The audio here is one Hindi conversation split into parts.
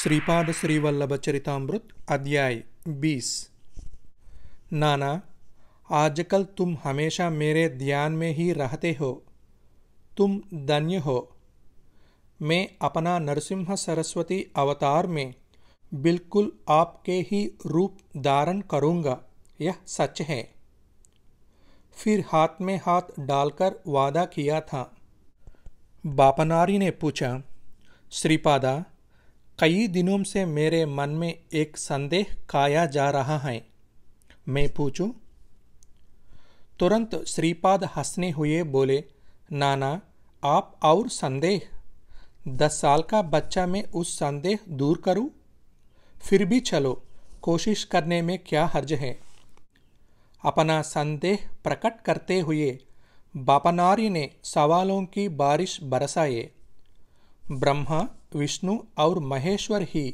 श्रीपाद श्रीवल्लभ चरितमृत अध्याय बीस नाना आजकल तुम हमेशा मेरे ध्यान में ही रहते हो तुम धन्य हो मैं अपना नरसिंह सरस्वती अवतार में बिल्कुल आपके ही रूप धारण करूँगा यह सच है फिर हाथ में हाथ डालकर वादा किया था बापनारी ने पूछा श्रीपादा कई दिनों से मेरे मन में एक संदेह काया जा रहा है मैं पूछूं? तुरंत श्रीपाद हंसने हुए बोले नाना आप और संदेह दस साल का बच्चा मैं उस संदेह दूर करूं? फिर भी चलो कोशिश करने में क्या हर्ज है अपना संदेह प्रकट करते हुए बापनारी ने सवालों की बारिश बरसाए ब्रह्मा विष्णु और महेश्वर ही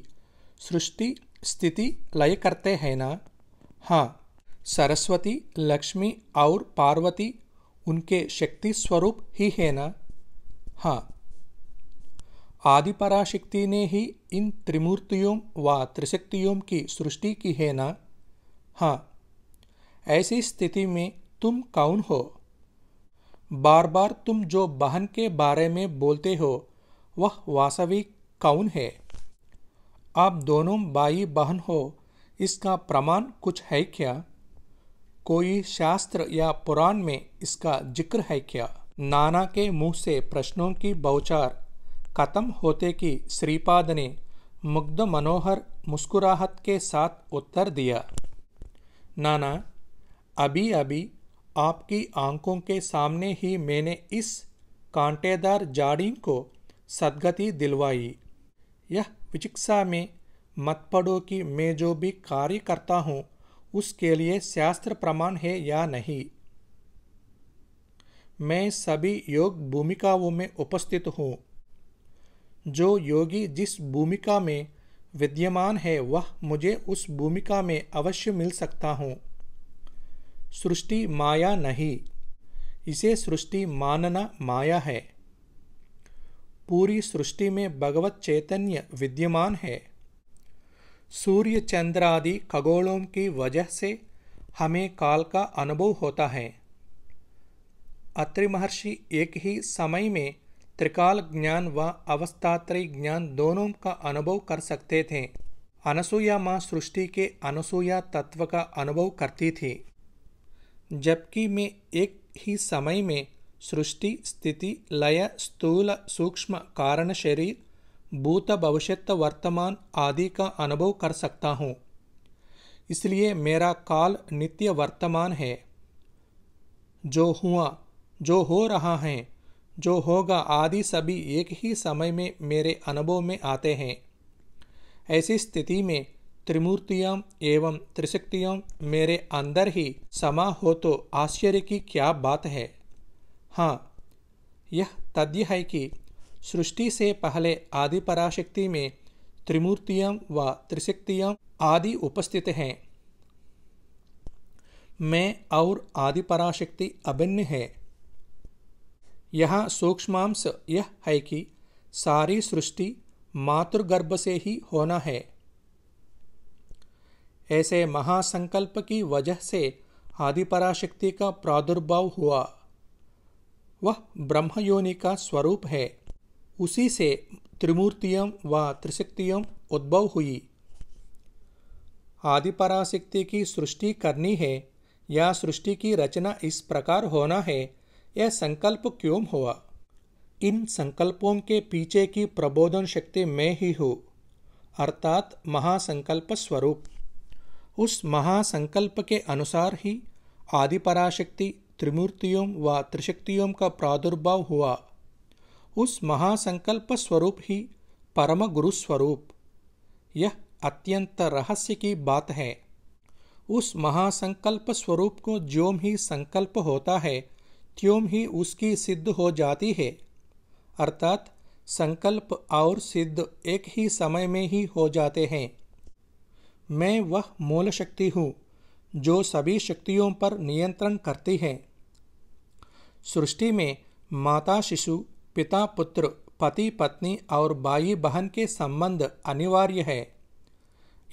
सृष्टि स्थिति लय करते हैं ना हाँ सरस्वती लक्ष्मी और पार्वती उनके शक्ति स्वरूप ही है ना हाँ आदिपराशक्ति ने ही इन त्रिमूर्तियों व त्रिशक्तियों की सृष्टि की है ना हाँ ऐसी स्थिति में तुम कौन हो बार बार तुम जो बहन के बारे में बोलते हो वह वास्तविक कौन है आप दोनों भाई बहन हो इसका प्रमाण कुछ है क्या कोई शास्त्र या पुराण में इसका जिक्र है क्या नाना के मुंह से प्रश्नों की बहुचार खत्म होते कि श्रीपाद ने मुग्ध मनोहर मुस्कुराहट के साथ उत्तर दिया नाना अभी अभी आपकी आंखों के सामने ही मैंने इस कांटेदार जाड़ी को सदगति दिलवाई यह विचिक्सा में मतपड़ो की मैं जो भी कार्य करता हूँ उसके लिए शास्त्र प्रमाण है या नहीं मैं सभी योग भूमिकाओं में उपस्थित हूँ जो योगी जिस भूमिका में विद्यमान है वह मुझे उस भूमिका में अवश्य मिल सकता हूँ सृष्टि माया नहीं इसे सृष्टि मानना माया है पूरी सृष्टि में भगवत चैतन्य विद्यमान है सूर्य चंद्र आदि खगोलों की वजह से हमें काल का अनुभव होता है अत्रि महर्षि एक ही समय में त्रिकाल ज्ञान व अवस्थात्रय ज्ञान दोनों का अनुभव कर सकते थे अनसूया माँ सृष्टि के अनसूया तत्व का अनुभव करती थी जबकि मैं एक ही समय में सृष्टि स्थिति लय स्थूल सूक्ष्म कारण शरीर भूत भविष्य वर्तमान आदि का अनुभव कर सकता हूँ इसलिए मेरा काल नित्य वर्तमान है जो हुआ जो हो रहा है जो होगा आदि सभी एक ही समय में मेरे अनुभव में आते हैं ऐसी स्थिति में त्रिमूर्तियाँ एवं त्रिशक्तियों मेरे अंदर ही समा हो तो आश्चर्य की क्या बात है हाँ यह तथ्य है कि सृष्टि से पहले आदि पराशक्ति में त्रिमूर्तियम व त्रिशक्तियम आदि उपस्थित हैं मैं और आदि पराशक्ति अभिन्न है यहाँ सूक्ष्मांश यह है कि सारी सृष्टि मातृगर्भ से ही होना है ऐसे महासंकल्प की वजह से आदि पराशक्ति का प्रादुर्भाव हुआ वह ब्रह्मयोनि का स्वरूप है उसी से त्रिमूर्तियम व त्रिशक्तियम उद्भव हुई आदिपराशक्ति की सृष्टि करनी है या सृष्टि की रचना इस प्रकार होना है यह संकल्प क्यों हुआ इन संकल्पों के पीछे की प्रबोधन शक्ति मैं ही हूँ अर्थात महासंकल्प स्वरूप उस महासंकल्प के अनुसार ही आदिपराशक्ति त्रिमूर्तियों व त्रिशक्तियों का प्रादुर्भाव हुआ उस महासंकल्प स्वरूप ही परम गुरु स्वरूप यह अत्यंत रहस्य की बात है उस महासंकल्प स्वरूप को ज्योम ही संकल्प होता है त्योम ही उसकी सिद्ध हो जाती है अर्थात संकल्प और सिद्ध एक ही समय में ही हो जाते हैं मैं वह मूल शक्ति हूँ जो सभी शक्तियों पर नियंत्रण करती है सृष्टि में माता शिशु पिता पुत्र पति पत्नी और भाई बहन के संबंध अनिवार्य है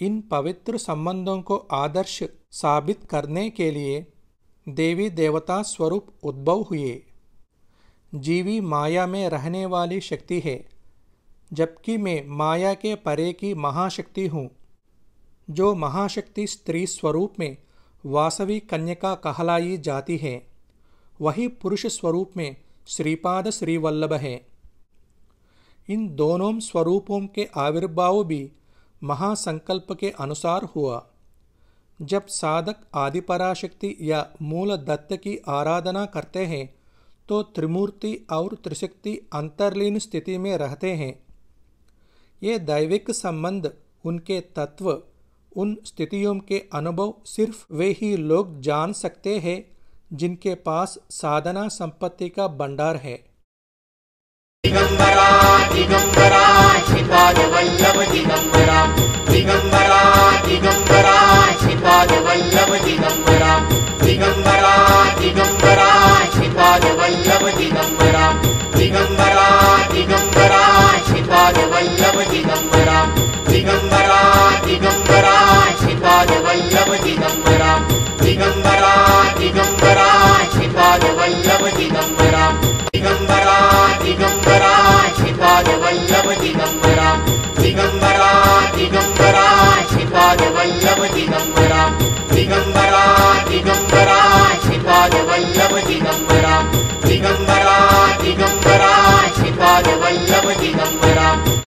इन पवित्र संबंधों को आदर्श साबित करने के लिए देवी देवता स्वरूप उद्भव हुए जीवी माया में रहने वाली शक्ति है जबकि मैं माया के परे की महाशक्ति हूँ जो महाशक्ति स्त्री स्वरूप में वासवी कन्या का कहलाई जाती है वही पुरुष स्वरूप में श्रीपाद श्रीवल्लभ हैं इन दोनों स्वरूपों के आविर्भाव भी महासंकल्प के अनुसार हुआ जब साधक आदि पराशक्ति या मूल दत्त की आराधना करते हैं तो त्रिमूर्ति और त्रिशक्ति अंतर्लीन स्थिति में रहते हैं ये दैविक संबंध उनके तत्व उन स्थितियों के अनुभव सिर्फ वे ही लोग जान सकते हैं जिनके पास साधना संपत्ति का भंडार है दिगंबरा दिगंबरा श्रीपाद वल्लभ दिगंबरा दिगंबरा दिगंबरा दिगंबरा दिगंबरा दिगंबरा दिगंबरा दिगंबरा